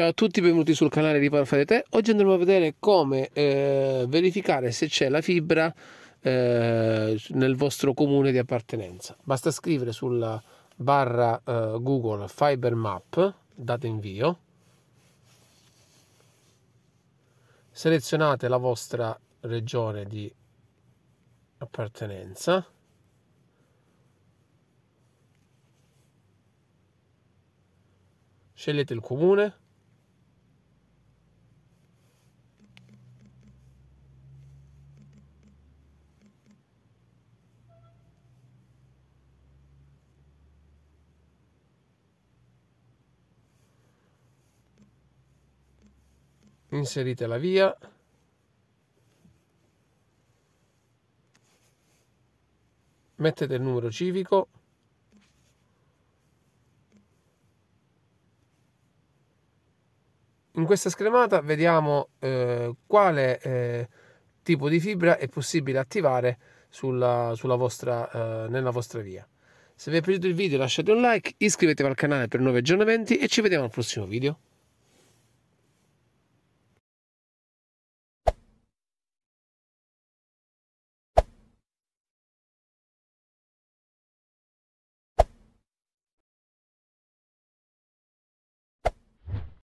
Ciao a tutti, benvenuti sul canale di Parfait Te. Oggi andremo a vedere come eh, verificare se c'è la fibra eh, nel vostro comune di appartenenza. Basta scrivere sulla barra eh, Google Fiber Map, date invio, selezionate la vostra regione di appartenenza. Scegliete il comune inserite la via mettete il numero civico in questa scremata vediamo eh, quale eh, tipo di fibra è possibile attivare sulla, sulla vostra, eh, nella vostra via se vi è piaciuto il video lasciate un like iscrivetevi al canale per nuovi aggiornamenti e ci vediamo al prossimo video